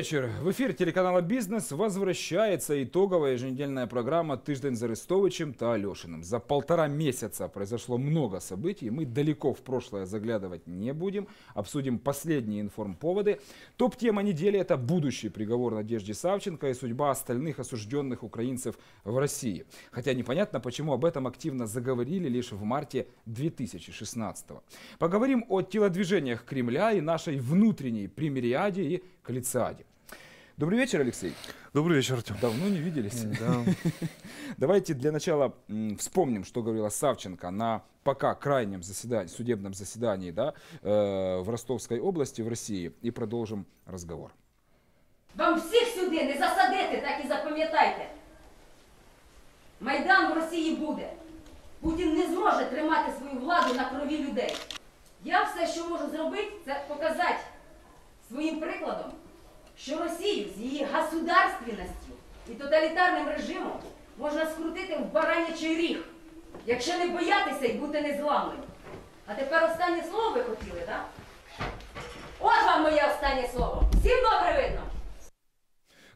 вечер. В эфир телеканала «Бизнес» возвращается итоговая еженедельная программа «Тыждень за Рестовичем» та Алешиным. За полтора месяца произошло много событий. Мы далеко в прошлое заглядывать не будем. Обсудим последние информповоды. Топ-тема недели – это будущий приговор Надежде Савченко и судьба остальных осужденных украинцев в России. Хотя непонятно, почему об этом активно заговорили лишь в марте 2016 -го. Поговорим о телодвижениях Кремля и нашей внутренней примериаде и Калициаде. Добрый вечер, Алексей. Добрый вечер, Артем. Давно не виделись. Да. Давайте для начала вспомним, что говорила Савченко на пока крайнем заседании, судебном заседании да, э, в Ростовской области, в России, и продолжим разговор. Вам всех сюди не засадити, так и запам'ятайте. Майдан в России будет. Путин не сможет тримати свою владу на крови людей. Я все, что можу сделать, это показать своим прикладом. що Росію з її государственністю і тоталітарним режимом можна скрутити в баранячий ріг, якщо не боятися і бути незламним. А тепер останнє слово ви хотіли, так? От вам моє останнє слово. Всім добре видно.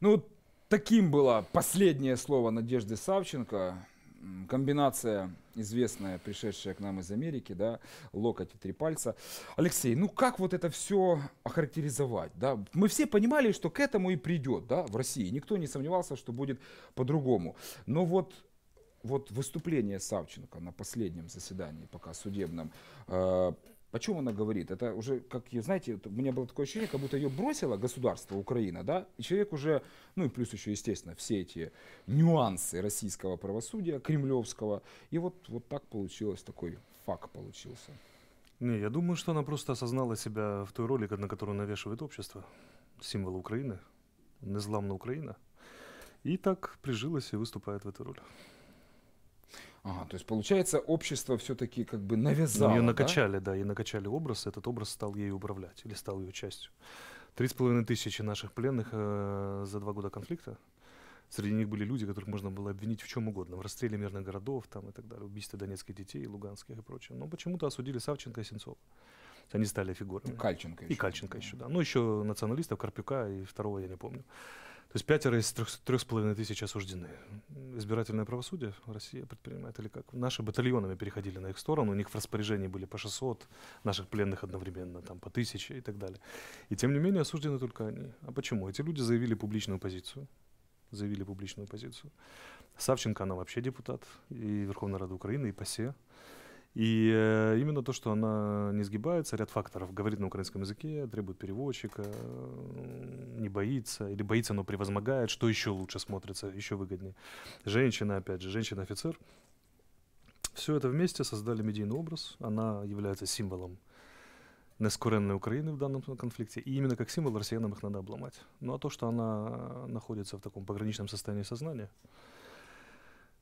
Ну, таким було последнее слово Надежды Савченко. комбинация известная, пришедшая к нам из Америки, да, локоть и три пальца. Алексей, ну как вот это все охарактеризовать, да? Мы все понимали, что к этому и придет, да, в России. Никто не сомневался, что будет по-другому. Но вот вот выступление Савченко на последнем заседании, пока судебном, э, о чем она говорит? Это уже, как ее, знаете, у меня было такое ощущение, как будто ее бросило государство Украина, да, и человек уже, ну и плюс еще, естественно, все эти нюансы российского правосудия, кремлевского, и вот, вот так получилось, такой факт получился. Не, я думаю, что она просто осознала себя в той роли, на которую навешивает общество, символ Украины, незламная Украина, и так прижилась и выступает в этой роли. Ага, то есть получается, общество все-таки как бы ну, навязало. Ну, ее накачали, да? да, и накачали образ, этот образ стал ей управлять или стал ее частью. Три с половиной тысячи наших пленных э, за два года конфликта. Среди них были люди, которых можно было обвинить в чем угодно, в расстреле мирных городов там, и так далее, убийстве донецких детей, луганских и прочее. Но почему-то осудили Савченко и Сенцова. Они стали фигурами. Ну, Кальченко еще. И Кальченко да. еще, да. Ну, еще националистов, Карпюка и второго я не помню. То есть пятеро из трех, трех с половиной тысяч осуждены. Избирательное правосудие Россия предпринимает или как? Наши батальонами переходили на их сторону, у них в распоряжении были по 600 наших пленных одновременно, там по тысяче и так далее. И тем не менее осуждены только они. А почему? Эти люди заявили публичную позицию. Заявили публичную позицию. Савченко, она вообще депутат и Верховной Рада Украины, и ПАСЕ. И э, именно то, что она не сгибается, ряд факторов, говорит на украинском языке, требует переводчика, не боится, или боится, но превозмогает, что еще лучше смотрится, еще выгоднее. Женщина, опять же, женщина-офицер. Все это вместе создали медийный образ, она является символом нескоренной Украины в данном конфликте. И именно как символ россиянам их надо обломать. Ну а то, что она находится в таком пограничном состоянии сознания,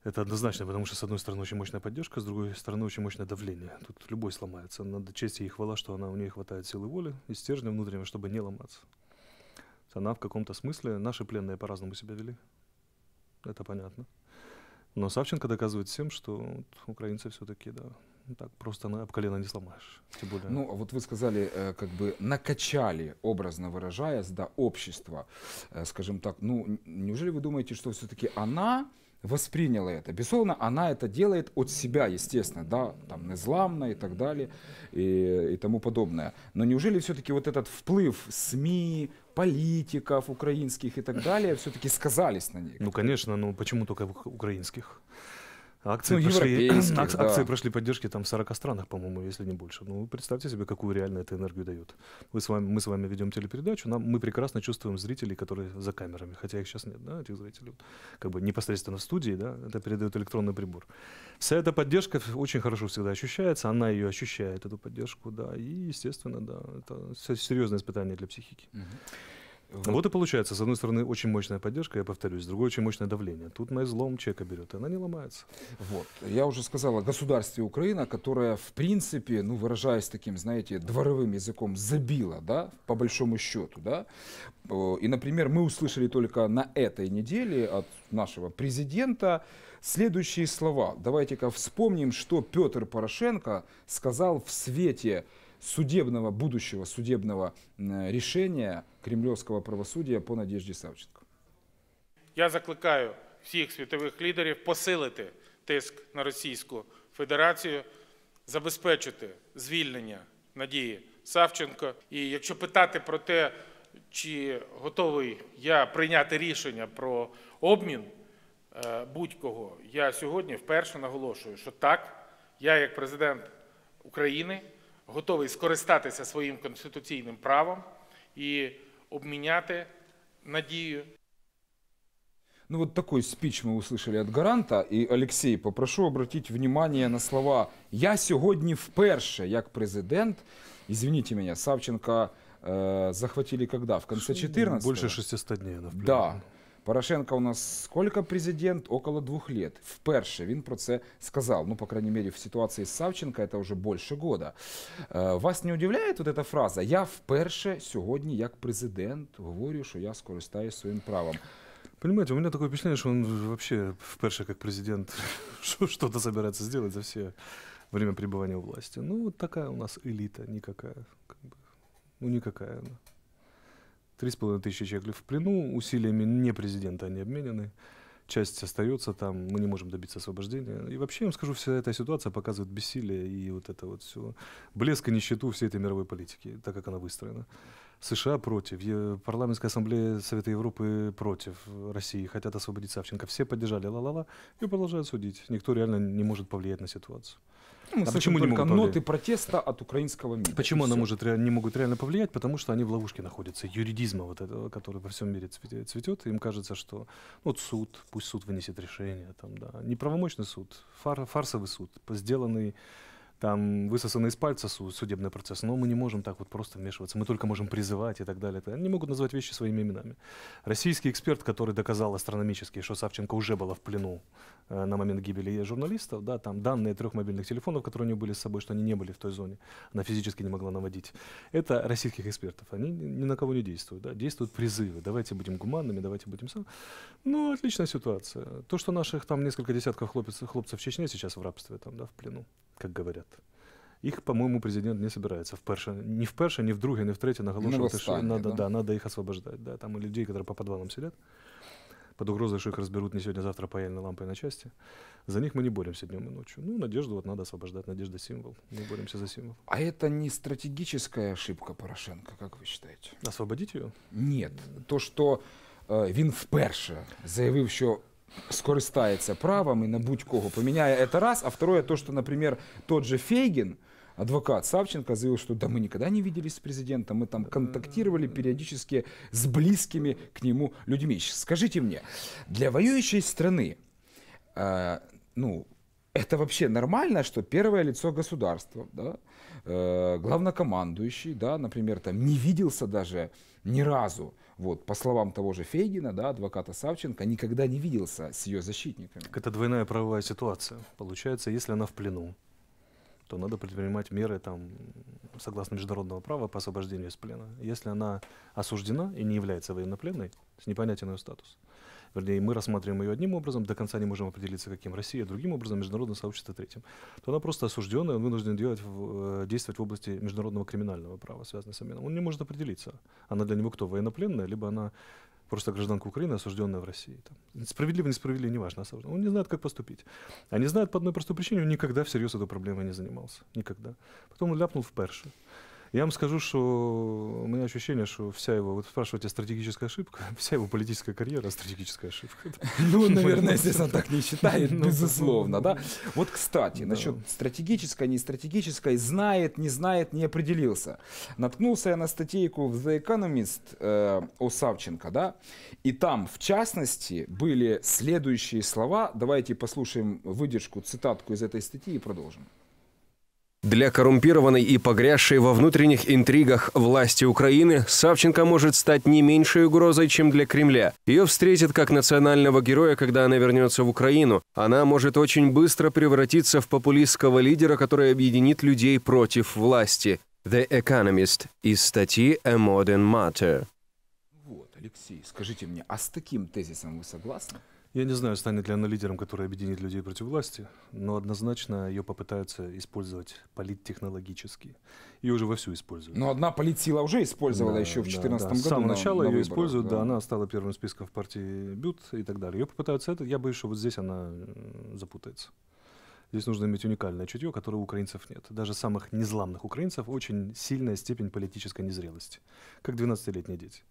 это однозначно, потому что, с одной стороны, очень мощная поддержка, с другой стороны, очень мощное давление. Тут любой сломается. Надо честь ей хвала, что она, у нее хватает силы воли и стержня внутреннего, чтобы не ломаться. Она в каком-то смысле, наши пленные по-разному себя вели. Это понятно. Но Савченко доказывает всем, что вот, украинцы все-таки, да, так просто на, об колено не сломаешь. Тем более. Ну, а вот вы сказали, э, как бы накачали, образно выражаясь, да, общество, э, скажем так. Ну, неужели вы думаете, что все-таки она восприняла это. Безусловно, она это делает от себя, естественно, да, там, незламно и так далее, и, и тому подобное. Но неужели все-таки вот этот вплыв СМИ, политиков украинских и так далее, все-таки сказались на них? Ну, конечно, но ну, почему только украинских? Акции, ну, прошли, ак- да. акции прошли поддержки там в 40 странах, по-моему, если не больше. Ну, представьте себе, какую реально эту энергию дает. Мы с вами, мы с вами ведем телепередачу, нам, мы прекрасно чувствуем зрителей, которые за камерами, хотя их сейчас нет, да, этих зрителей. Как бы непосредственно в студии, да, это передает электронный прибор. Вся эта поддержка очень хорошо всегда ощущается, она ее ощущает, эту поддержку, да, и, естественно, да, это серьезное испытание для психики. Угу. Вот. вот и получается, с одной стороны, очень мощная поддержка, я повторюсь, с другой очень мощное давление. Тут на излом чека берет, и она не ломается. Вот. Я уже сказал о государстве Украина, которое в принципе, ну, выражаясь таким, знаете, дворовым языком, забило, да, по большому счету, да. Э, и, например, мы услышали только на этой неделе от нашего президента следующие слова. Давайте-ка вспомним, что Петр Порошенко сказал в свете судебного, будущего судебного решения кремлевского правосуддя по Надежді Савченко. Я закликаю всіх світових лідерів посилити тиск на Російську Федерацію, забезпечити звільнення надії Савченко. І якщо питати про те, чи готовий я прийняти рішення про обмін е, будь-кого, я сьогодні вперше наголошую, що так, я як президент України готовий скористатися своїм конституційним правом і обміняти надію. Ну вот такой спич мы услышали от гаранта. И Алексей, попрошу обратить внимание на слова Я сьогодні вперше, як президент, извините меня, Савченко э, захватили когда? В конце 14 -го? Больше 600 дней. Например. Да, Порошенко у нас сколько президент? Около двух лет. Вперше він про це сказав. Ну, по крайней мере, в ситуации з Савченка це вже більше года. Э, вас не удивляет вот эта фраза? Я вперше сегодня, как президент, говорю, что я скористаюсь своим правом. Понимаете, у меня такое впечатление, что он вообще вперше как президент что-то собирается сделать за все время пребывания у власти. Ну, вот такая у нас элита, никакая. Как бы. Ну, никакая она. Три с половиной тысячи человек в плену, усилиями не президента они обменены, часть остается там, мы не можем добиться освобождения. И вообще, я вам скажу, вся эта ситуация показывает бессилие и вот это вот все, блеск и нищету всей этой мировой политики, так как она выстроена. США против, парламентская ассамблея Совета Европы против, России хотят освободить Савченко. Все поддержали, ла-ла-ла, и продолжают судить. Никто реально не может повлиять на ситуацию. Мы а почему не могут ноты протеста от украинского мира. Почему она может, не могут реально повлиять? Потому что они в ловушке находятся. Юридизма вот этого, который во всем мире цветет. Им кажется, что ну, вот суд, пусть суд вынесет решение. Там, да. Неправомочный суд, фар, фарсовый суд, сделанный там высосаны из пальца судебный процесс, но мы не можем так вот просто вмешиваться, мы только можем призывать и так далее. Они могут назвать вещи своими именами. Российский эксперт, который доказал астрономически, что Савченко уже была в плену э, на момент гибели журналистов, да, там данные трех мобильных телефонов, которые у нее были с собой, что они не были в той зоне, она физически не могла наводить. Это российских экспертов, они ни на кого не действуют, да, действуют призывы, давайте будем гуманными, давайте будем сам. Ну, отличная ситуация. То, что наших там несколько десятков хлопец, хлопцев в Чечне сейчас в рабстве, там, да, в плену, как говорят. Їх, по-моєму, президент не собирается вперше. Ні вперше, ні вдруге, ні втретє наголошувати, що надо, да? Да, надо їх освобождать. Да. Там людей, которые по подвалам сидят, под угрозой, что их разберут не сегодня, а завтра паяльной лампой на части. За них мы не боремся днем и ночью. Ну, надежду вот надо освобождать. Надежда символ. Мы боремся за символ. А это не стратегическая ошибка Порошенко, как вы считаете? Освободить ее? Нет. То, что э, він вперше заявив, що скористається правом и на будь-кого поменяя это раз. А второе, то, что, например, тот же Фейгин – адвокат Савченко заявил, что да, мы никогда не виделись с президентом, мы там контактировали периодически с близкими к нему людьми. Скажите мне, для воюющей страны, э, ну, это вообще нормально, что первое лицо государства, да, э, главнокомандующий, да, например, там не виделся даже ни разу, вот, по словам того же Фейгина, да, адвоката Савченко, никогда не виделся с ее защитниками. это двойная правовая ситуация. Получается, если она в плену, то надо предпринимать меры там, согласно международного права по освобождению из плена. Если она осуждена и не является военнопленной, с непонятен ее статус. Вернее, мы рассматриваем ее одним образом, до конца не можем определиться, каким. Россия другим образом, международное сообщество третьим. То она просто осужденная, он вынужден делать, в, э, действовать в области международного криминального права, связанного с обменом. Он не может определиться. Она для него кто? Военнопленная, либо она просто гражданка Украины, осужденная в России. Там, справедливо, несправедливо, неважно, осужден. Он не знает, как поступить. А не знает по одной простой причине, он никогда всерьез этой проблемой не занимался. Никогда. Потом он ляпнул в перше. Я вам скажу, что у меня ощущение, что вся его, вот спрашиваете, стратегическая ошибка, вся его политическая карьера стратегическая ошибка. Ну, наверное, естественно, так не считает, ну, безусловно, да. Вот, кстати, насчет стратегической, не стратегической, знает, не знает, не определился. Наткнулся я на статейку в The Economist у э, Савченко, да, и там, в частности, были следующие слова. Давайте послушаем выдержку, цитатку из этой статьи и продолжим. Для коррумпированной и погрязшей во внутренних интригах власти Украины Савченко может стать не меньшей угрозой, чем для Кремля. Ее встретят как национального героя, когда она вернется в Украину. Она может очень быстро превратиться в популистского лидера, который объединит людей против власти. The Economist из статьи A Modern Matter. Вот, Алексей, скажите мне, а с таким тезисом вы согласны? Я не знаю, станет ли она лидером, который объединит людей против власти, но однозначно ее попытаются использовать политтехнологически. И уже вовсю используют. Но одна политсила уже использовала да, еще в 2014 да, да. году. С самого начала на ее выборах, используют, да. да, она стала первым списком в партии Бют и так далее. Ее попытаются это, я боюсь, что вот здесь она запутается. Здесь нужно иметь уникальное чутье, которое у украинцев нет. Даже самых незламных украинцев очень сильная степень политической незрелости, как 12-летние дети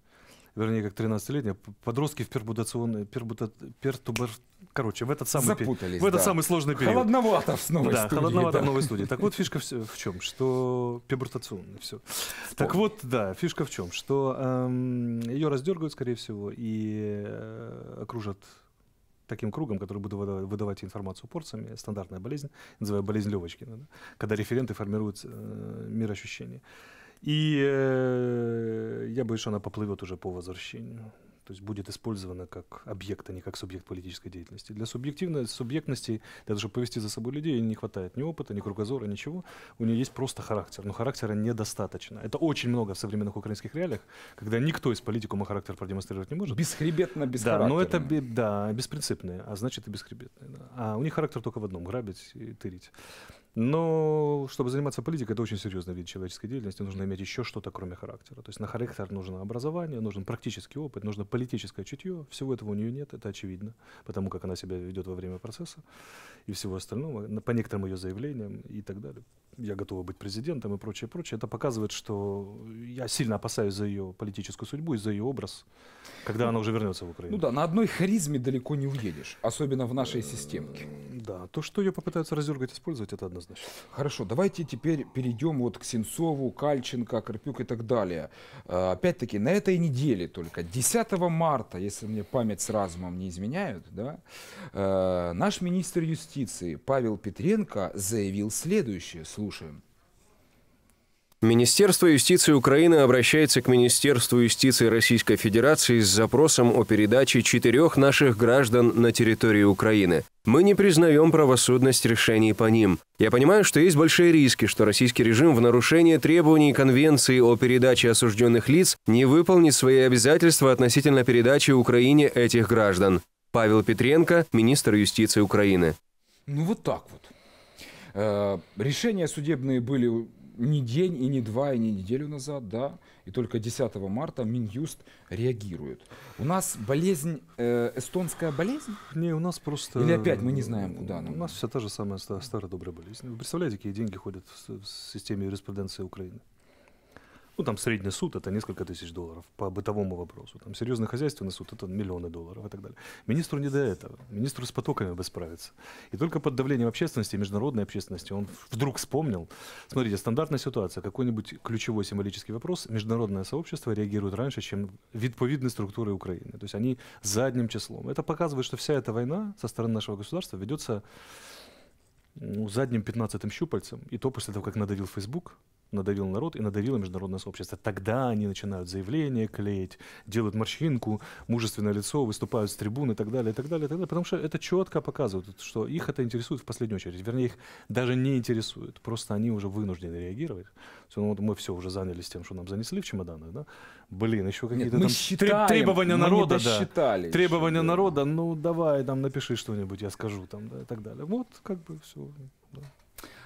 вернее, как 13-летняя, подростки в пербутационной, пербутат, пертубер, короче, в этот самый, Запутались, в этот да. самый сложный период. Холодновато в новой студии да, Холодновато в новой студии. Так вот, фишка в, в чем, что пербутационный, все. Так вот, да, фишка в чем, что эм, ее раздергают, скорее всего, и э, окружат таким кругом, который будет выдавать, выдавать информацию порциями, стандартная болезнь, называю болезнь Левочкина, да, когда референты формируют э, мир ощущений. И э, я боюсь, что она поплывет уже по возвращению. То есть будет использована как объект, а не как субъект политической деятельности. Для субъективной субъектности, для того, чтобы повести за собой людей, не хватает ни опыта, ни кругозора, ничего. У нее есть просто характер, но характера недостаточно. Это очень много в современных украинских реалиях, когда никто из политикума характер продемонстрировать не может. Бесхребетно, без Да, но это да, беспринципные, а значит и бесхребетные. Да. А у них характер только в одном — грабить и тырить. Но чтобы заниматься политикой, это очень серьезный вид человеческой деятельности. Нужно иметь еще что-то, кроме характера. То есть на характер нужно образование, нужен практический опыт, нужно политическое чутье. Всего этого у нее нет, это очевидно, потому как она себя ведет во время процесса и всего остального, по некоторым ее заявлениям и так далее. Я готова быть президентом и прочее, прочее. Это показывает, что я сильно опасаюсь за ее политическую судьбу и за ее образ, когда она уже вернется в Украину. Ну да, на одной харизме далеко не уедешь, особенно в нашей системке. Э, да, то, что ее попытаются раздергать, использовать, это одно значит. Хорошо, давайте теперь перейдем вот к Сенцову, Кальченко, Карпюк и так далее. А, опять-таки, на этой неделе только, 10 марта, если мне память с разумом не изменяют, да, э, наш министр юстиции Павел Петренко заявил следующее, слушаем. Министерство юстиции Украины обращается к Министерству юстиции Российской Федерации с запросом о передаче четырех наших граждан на территории Украины. Мы не признаем правосудность решений по ним. Я понимаю, что есть большие риски, что российский режим в нарушение требований Конвенции о передаче осужденных лиц не выполнит свои обязательства относительно передачи Украине этих граждан. Павел Петренко, министр юстиции Украины. Ну вот так вот. Э, решения судебные были не день и не два и не неделю назад, да, и только 10 марта Минюст реагирует. У нас болезнь, э, эстонская болезнь? Не, у нас просто... Или опять мы не знаем, куда нам? У нас вся та же самая старая добрая болезнь. Вы представляете, какие деньги ходят в, в системе юриспруденции Украины? Ну, там средний суд – это несколько тысяч долларов по бытовому вопросу. Там серьезный хозяйственный суд – это миллионы долларов и так далее. Министру не до этого. Министру с потоками бы справиться. И только под давлением общественности, международной общественности, он вдруг вспомнил. Смотрите, стандартная ситуация. Какой-нибудь ключевой символический вопрос. Международное сообщество реагирует раньше, чем видповидные структуры Украины. То есть они задним числом. Это показывает, что вся эта война со стороны нашего государства ведется ну, задним 15-м щупальцем. И то после того, как надавил Facebook, надавил народ и надавило международное сообщество. Тогда они начинают заявления клеить, делают морщинку, мужественное лицо, выступают с трибуны и так далее, и так далее, и так далее. Потому что это четко показывает, что их это интересует в последнюю очередь. Вернее, их даже не интересует. Просто они уже вынуждены реагировать. Все, ну, вот мы все уже занялись тем, что нам занесли в чемоданах, да? Блин, еще какие-то там считаем, требования народа. да. Требования еще, народа, ну давай там напиши что-нибудь, я скажу там, да, и так далее. Вот как бы все. Да.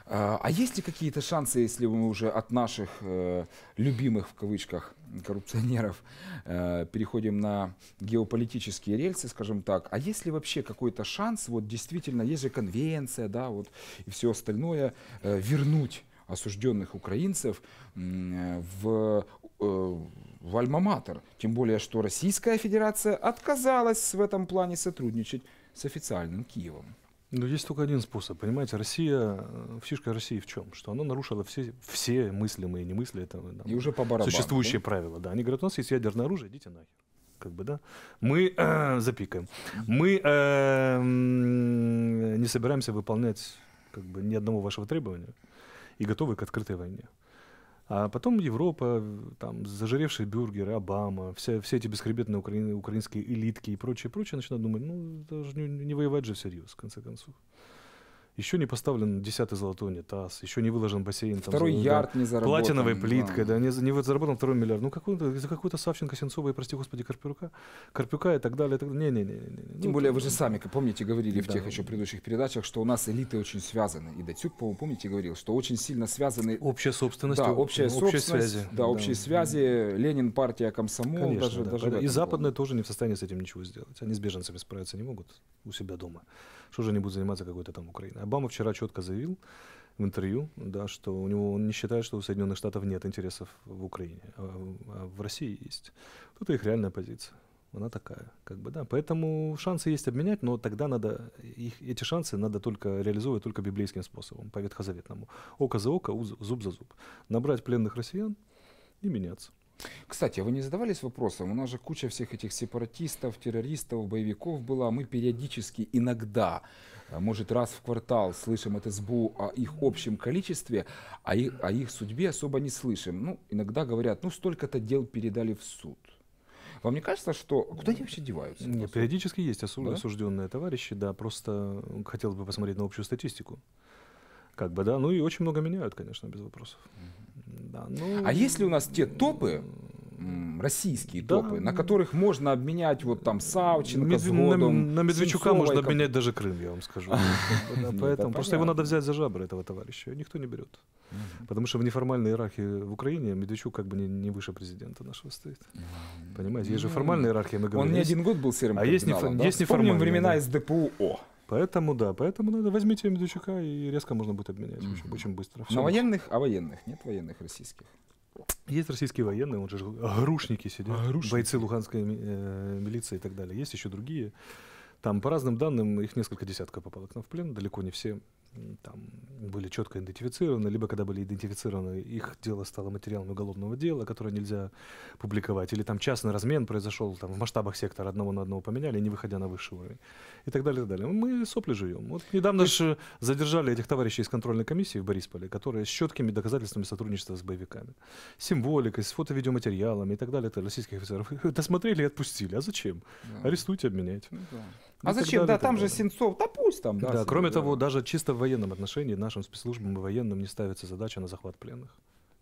А, а есть ли какие-то шансы, если мы уже от наших э, любимых в кавычках коррупционеров э, переходим на геополитические рельсы, скажем так, а есть ли вообще какой-то шанс, вот действительно, есть же конвенция, да, вот и все остальное, э, вернуть осужденных украинцев в, э, в Альма-Матер. Тем более, что Российская Федерация отказалась в этом плане сотрудничать с официальным Киевом. Ну, есть только один способ. Понимаете, Россия, э, фишка России в чем? Что она нарушила все, все мыслимые и немыслимые там, э, и уже по барабану, существующие да? правила. Да. Они говорят, у нас есть ядерное оружие, идите нахер. Как бы, да? Мы э, запикаем. Мы э, не собираемся выполнять как бы, ни одного вашего требования и готовы к открытой войне. А потом Европа, там, зажиревшие бюргеры, Обама, все, все эти бесхребетные украин, украинские элитки и прочее, прочее, начинают думать, ну, даже не, не воевать же всерьез, в конце концов еще не поставлен десятый золотой унитаз, еще не выложен бассейн. второй там, ярд да, не заработан. Платиновой плиткой, да, да не, не заработан второй миллиард. Ну, какой-то, за какую-то Савченко, Сенцова и, прости господи, Карпюка, Карпюка и так далее. так... Не, не, не, не, не. Тем ну, более, вы же сами, помните, говорили да. в тех еще предыдущих передачах, что у нас элиты очень связаны. И Датюк, по-моему, помните, говорил, что очень сильно связаны... Общая собственность. Да, общая, общая собственность. Связи. Да, общие связи. Да. Ленин, партия, комсомол. Конечно, даже, да. даже и западные тоже не в состоянии с этим ничего сделать. Они с беженцами справиться не могут у себя дома что же они будут заниматься какой-то там Украиной. Обама вчера четко заявил в интервью, да, что у него он не считает, что у Соединенных Штатов нет интересов в Украине, а в а России есть. Тут их реальная позиция она такая, как бы, да. Поэтому шансы есть обменять, но тогда надо, их, эти шансы надо только реализовывать только библейским способом, по ветхозаветному. Око за око, зуб за зуб. Набрать пленных россиян и меняться. Кстати, а вы не задавались вопросом, у нас же куча всех этих сепаратистов, террористов, боевиков была, мы периодически иногда, э, может раз в квартал слышим от СБУ о их общем количестве, а их, о их судьбе особо не слышим. Ну, иногда говорят, ну столько-то дел передали в суд. Вам не кажется, что куда они вообще деваются? Нет, периодически есть осу... да? осужденные товарищи, да, просто хотелось бы посмотреть на общую статистику. Как бы, да, ну и очень много меняют, конечно, без вопросов. Да, ну... А есть ли у нас те топы, российские да. топы, на которых можно обменять вот там Савченко Медв... с Годом. На, на Медведчука Сенцовой, можно обменять даже Крым, я вам скажу. Поэтому просто его надо взять за жабры этого товарища. Никто не берет. Потому что в неформальной иерархии в Украине Медведчук как бы не, не выше президента нашего стоит. Понимаете, есть же ну, формальная иерархия. Мы говорим, Он не один год был серым А есть, неф- да? есть неформальные. времена да. СДПУ. Поэтому да, поэтому надо возьмите Медведчука и резко можно будет обменять mm-hmm. очень, очень быстро. Все На военных, а военных нет военных российских. Есть российские военные, он же грушники сидят, а, грушники. бойцы луганской э, милиции и так далее. Есть еще другие. Там, по разным данным, их несколько десятков попало к нам в плен. Далеко не все там были четко идентифицированы, либо когда были идентифицированы, их дело стало материалом уголовного дела, которое нельзя публиковать, или там частный размен произошел там, в масштабах сектора одного на одного поменяли, не выходя на высший уровень и так далее, и так далее. Мы сопли живем. Вот недавно же задержали этих товарищей из контрольной комиссии в Борисполе, которые с четкими доказательствами сотрудничества с боевиками. символикой, с фото-видеоматериалами и так далее, это российских офицеров. Досмотрели и отпустили. А зачем? Да. Арестуйте, обменяйте. Ну, да. Ну, а зачем? Далее, да, там же Сенцов, да пусть там. Да, да себе, кроме да. того, даже чисто в военном отношении нашим спецслужбам и военным не ставится задача на захват пленных.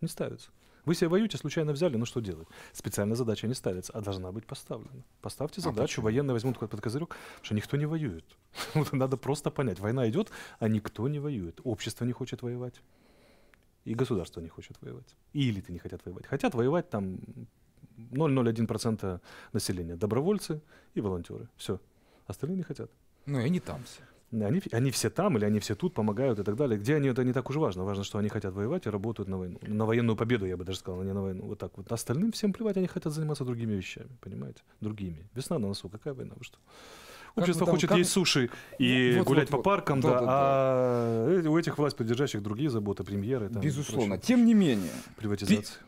Не ставится. Вы себя воюете, случайно взяли, ну что делать? Специальная задача не ставится, а должна быть поставлена. Поставьте а задачу, а военные возьмут под козырек, что никто не воюет. Надо просто понять, война идет, а никто не воюет. Общество не хочет воевать. И государство не хочет воевать. И элиты не хотят воевать. Хотят воевать там 0,01% населения. Добровольцы и волонтеры. Все. Остальные не хотят. Ну и они там все они, они все там или они все тут помогают и так далее. Где они, это не так уж важно. Важно, что они хотят воевать и работают на войну. На военную победу, я бы даже сказал, а не на войну. Вот так вот. Остальным всем плевать, они хотят заниматься другими вещами, понимаете? Другими. Весна на носу, какая война? Вы что? Общество там, хочет как... есть суши и вот, гулять вот, по вот. паркам, да, да, да, а да. у этих власть поддержащих другие заботы, премьеры. Там, Безусловно. Прочее. Тем не менее. Приватизация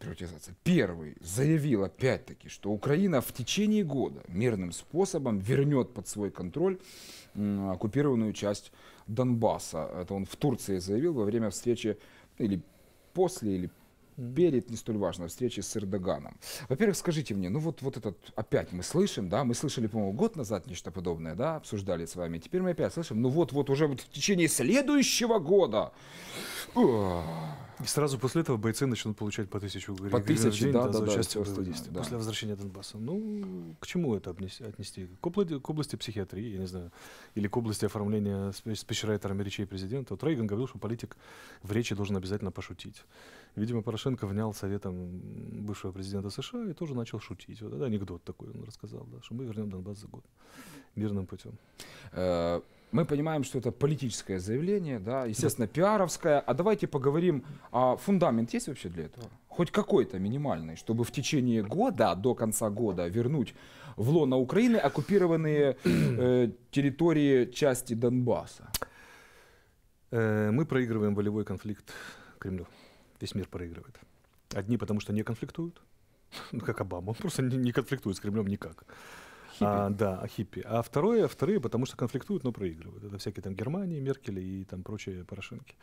приватизации. Первый заявил опять-таки, что Украина в течение года мирным способом вернет под свой контроль оккупированную часть Донбасса. Это он в Турции заявил во время встречи или после или перед не столь важной встречей с Эрдоганом. Во-первых, скажите мне, ну вот, вот этот опять мы слышим, да, мы слышали, по-моему, год назад нечто подобное, да, обсуждали с вами, теперь мы опять слышим, ну вот-вот уже в течение следующего года. И сразу после этого бойцы начнут получать по тысячу гривен по тысяче, в день да, да, за да, участие да, в да. после возвращения Донбасса. Ну, к чему это отнести? К области, к области психиатрии, я не знаю, или к области оформления спичрайтерами речей президента. Вот Рейган говорил, что политик в речи должен обязательно пошутить. Видимо, Порошенко внял советом бывшего президента США и тоже начал шутить. Вот это анекдот такой он рассказал, да, что мы вернем Донбасс за год мирным путем. Э, мы понимаем, что это политическое заявление, да, естественно, пиаровское. А давайте поговорим, а фундамент есть вообще для этого? Хоть какой-то минимальный, чтобы в течение года, до конца года вернуть в лоно Украины оккупированные э, территории части Донбасса? Э, мы проигрываем волевой конфликт Кремлю весь мир проигрывает. Одни потому что не конфликтуют, ну как Обама, он просто не, не конфликтует с Кремлем никак. Хиппи. А, да, хиппи. А второе, вторые, потому что конфликтуют, но проигрывают. Это всякие там Германии, Меркель и там прочие Порошенки.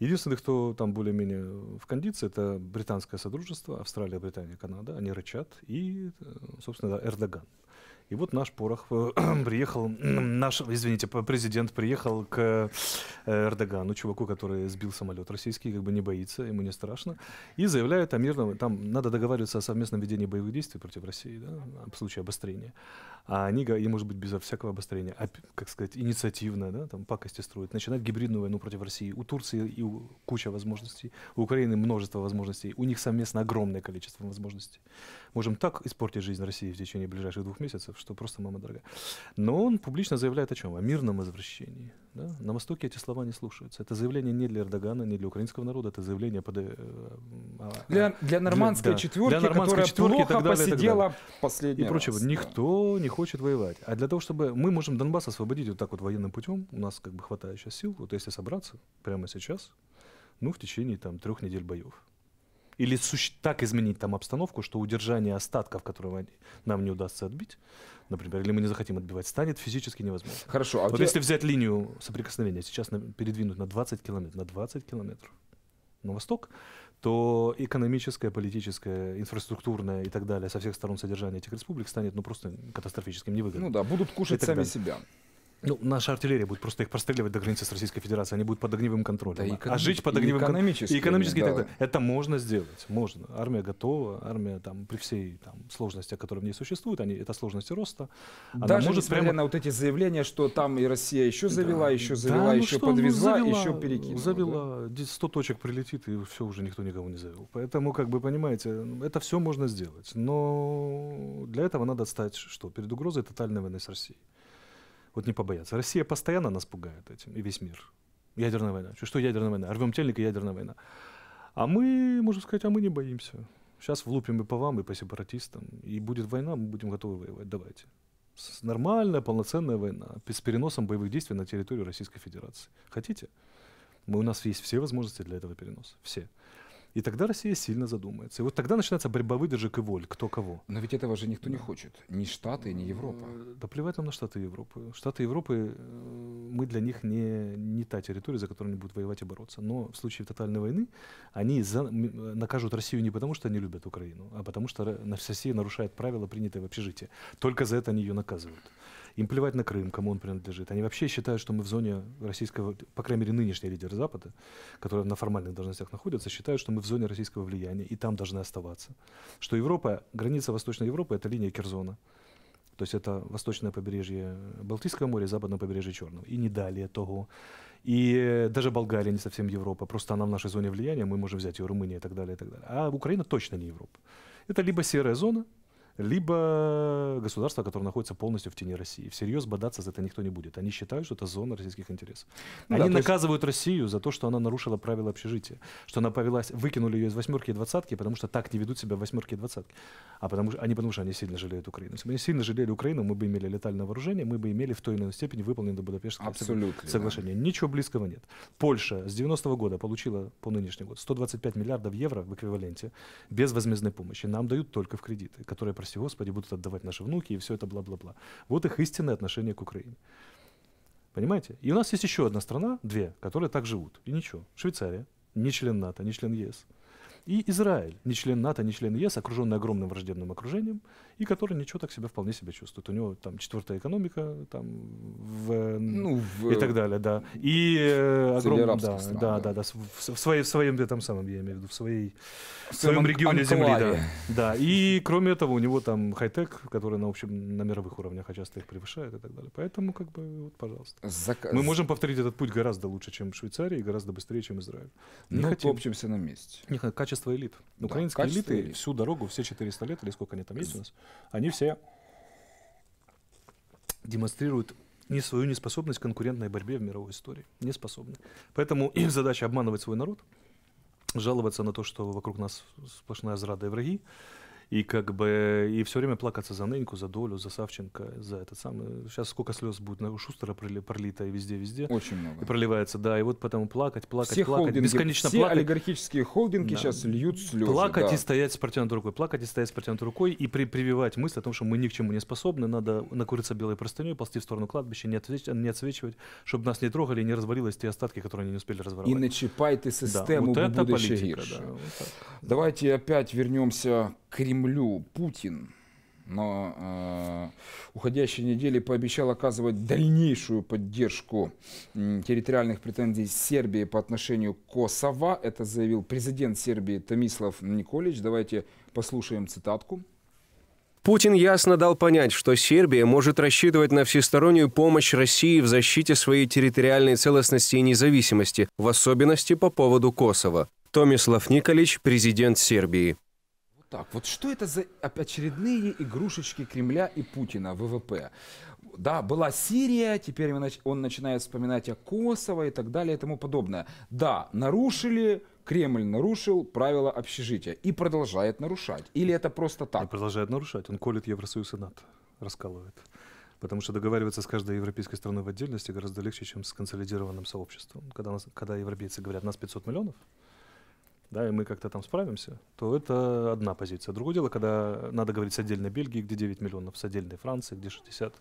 Единственный, кто там более-менее в кондиции, это британское содружество, Австралия, Британия, Канада. Они рычат. И, э, собственно, Эрдоган. И вот наш Порох э, приехал, наш, извините, президент приехал к э, Эрдогану, чуваку, который сбил самолет российский, как бы не боится, ему не страшно, и заявляет о мирном, там надо договариваться о совместном ведении боевых действий против России, да, в случае обострения. А они, и может быть, безо всякого обострения, а, как сказать, инициативно, да, там пакости строят, начинать гибридную войну против России. У Турции и у, куча возможностей, у Украины множество возможностей, у них совместно огромное количество возможностей. Можем так испортить жизнь России в течение ближайших двух месяцев, что просто мама дорогая. Но он публично заявляет о чем? О мирном возвращении. Да? На Востоке эти слова не слушаются. Это заявление не для Эрдогана, не для украинского народа, это заявление под... Э, для, для нормандской для, четверки, для нормандской которая четверки плохо и так далее, посидела и так последний И раз, прочего. Да. Никто не хочет воевать. А для того, чтобы... Мы можем Донбасс освободить вот так вот военным путем, у нас как бы хватает сейчас сил, вот если собраться прямо сейчас, ну, в течение там трех недель боев. Или так изменить там обстановку, что удержание остатков, которые нам не удастся отбить, например, или мы не захотим отбивать, станет физически невозможно. Хорошо. А вот тебя... если взять линию соприкосновения, сейчас на, передвинуть на 20 километров, на 20 километров на восток, то экономическое, политическое, инфраструктурное и так далее со всех сторон содержания этих республик станет ну, просто катастрофическим невыгодным. Ну да, будут кушать сами далее. себя. Ну, наша артиллерия будет просто их простреливать до границы с Российской Федерацией, они будут под огневым контролем. Да, а эконом... А жить под огневым контролем. Экономически. экономически да. Это можно сделать, можно. Армия готова, армия там при всей там, сложности, которой в ней существует, они, это сложности роста. Она Даже может прямо на вот эти заявления, что там и Россия еще завела, да. еще завела, да, ну еще что, подвезла, ну, завела, еще перекинула. Завела, да? 100 точек прилетит, и все, уже никто никого не завел. Поэтому, как бы понимаете, это все можно сделать. Но для этого надо стать что? Перед угрозой тотальной войны с Россией вот не побояться. Россия постоянно нас пугает этим, и весь мир. Ядерная война. Что Что ядерная война? Рвем тельник и ядерная война. А мы, можно сказать, а мы не боимся. Сейчас влупим и по вам, и по сепаратистам. И будет война, мы будем готовы воевать. Давайте. Нормальная, полноценная война с переносом боевых действий на территорию Российской Федерации. Хотите? Мы, у нас есть все возможности для этого переноса. Все. И тогда Россия сильно задумается. И вот тогда начинается борьба выдержек и воль, кто кого. Но ведь этого же никто не хочет. Ни Штаты, ни Европа. Э, да плевать нам на Штаты и Европы. Штаты и Европы, э, мы для них не, не та территория, за которую они будут воевать и бороться. Но в случае тотальной войны они за, э, накажут Россию не потому, что они любят Украину, а потому, что Россия нарушает правила, принятые в общежитии. Только за это они ее наказывают. Им плевать на Крым, кому он принадлежит. Они вообще считают, что мы в зоне российского, по крайней мере, нынешние лидеры Запада, которые на формальных должностях находятся, считают, что мы в зоне российского влияния и там должны оставаться. Что Европа, граница Восточной Европы — это линия Керзона. То есть это восточное побережье Балтийского моря, западное побережье Черного. И не далее того. И даже Болгария не совсем Европа. Просто она в нашей зоне влияния, мы можем взять ее Румыния и так далее, и так далее. А Украина точно не Европа. Это либо серая зона, либо государства, которые находятся полностью в тени России. Всерьез бодаться за это никто не будет. Они считают, что это зона российских интересов. Ну, Они да, наказывают есть... Россию за то, что она нарушила правила общежития, что она повелась, выкинули ее из восьмерки и двадцатки, потому что так не ведут себя восьмерки и двадцатки. А потому, а не потому что они сильно жалеют Украину. Если бы они сильно жалели Украину, мы бы имели летальное вооружение, мы бы имели в той или иной степени выполнено Будапештское Абсолютно, соглашение. Да. Ничего близкого нет. Польша с 90-го года получила по нынешний год 125 миллиардов евро в эквиваленте без возмездной помощи. Нам дают только в кредиты, которые прости Господи, будут отдавать наши внуки и все это бла-бла-бла. Вот их истинное отношение к Украине. Понимаете? И у нас есть еще одна страна, две, которые так живут. И ничего. Швейцария, не член НАТО, не член ЕС. И Израиль, не член НАТО, не член ЕС, окруженный огромным враждебным окружением, и который ничего так себя вполне себя чувствует. У него там четвертая экономика там, в, ну, в, и так далее, да. И э, огромный, да, стран, да, да, да, да, в, в, своей, в своем там самом, я имею в виду, в, своей, в, своем регионе анклаве. земли, да, да. И кроме этого у него там хай-тек, который на общем на мировых уровнях, а часто их превышает и так далее. Поэтому как бы вот, пожалуйста. Зак... Мы можем повторить этот путь гораздо лучше, чем Швейцария, и гораздо быстрее, чем Израиль. Не ну, хотим. топчемся на месте. Не, качество качество элит. Ну, да, Украинские элиты элит. всю дорогу, все 400 лет, или сколько они там есть у нас, они все демонстрируют не свою неспособность к конкурентной борьбе в мировой истории. Не способны. Поэтому их задача обманывать свой народ, жаловаться на то, что вокруг нас сплошная зрада и враги, и как бы и все время плакаться за Ныньку, за Долю, за Савченко, за этот самый. Сейчас сколько слез будет на Шустера пролито и везде, везде. Очень много. И проливается, да. И вот потому плакать, плакать, все плакать, холдинги, бесконечно все плакать. олигархические холдинги да. сейчас льют слезы. Плакать да. и стоять с протянутой рукой, плакать и стоять с протянутой рукой и при, прививать мысль о том, что мы ни к чему не способны, надо накуриться белой простыней, ползти в сторону кладбища, не, отвеч, не отсвечивать, чтобы нас не трогали и не развалились те остатки, которые они не успели разворовать. И начипайте систему да. вот это политика, да. вот Давайте опять вернемся Кремлю Путин на э, уходящей неделе пообещал оказывать дальнейшую поддержку территориальных претензий Сербии по отношению к Косово. Это заявил президент Сербии Томислав Николич. Давайте послушаем цитатку. Путин ясно дал понять, что Сербия может рассчитывать на всестороннюю помощь России в защите своей территориальной целостности и независимости, в особенности по поводу Косово. Томислав Николич, президент Сербии. Так, вот что это за очередные игрушечки Кремля и Путина, ВВП? Да, была Сирия, теперь он начинает вспоминать о Косово и так далее и тому подобное. Да, нарушили, Кремль нарушил правила общежития и продолжает нарушать. Или это просто так? Он продолжает нарушать, он колет Евросоюз и НАТО, раскалывает. Потому что договариваться с каждой европейской страной в отдельности гораздо легче, чем с консолидированным сообществом. Когда, нас, когда европейцы говорят, нас 500 миллионов, да, и мы как-то там справимся, то это одна позиция. Другое дело, когда надо говорить с отдельной Бельгии, где 9 миллионов, с отдельной Франции, где 60,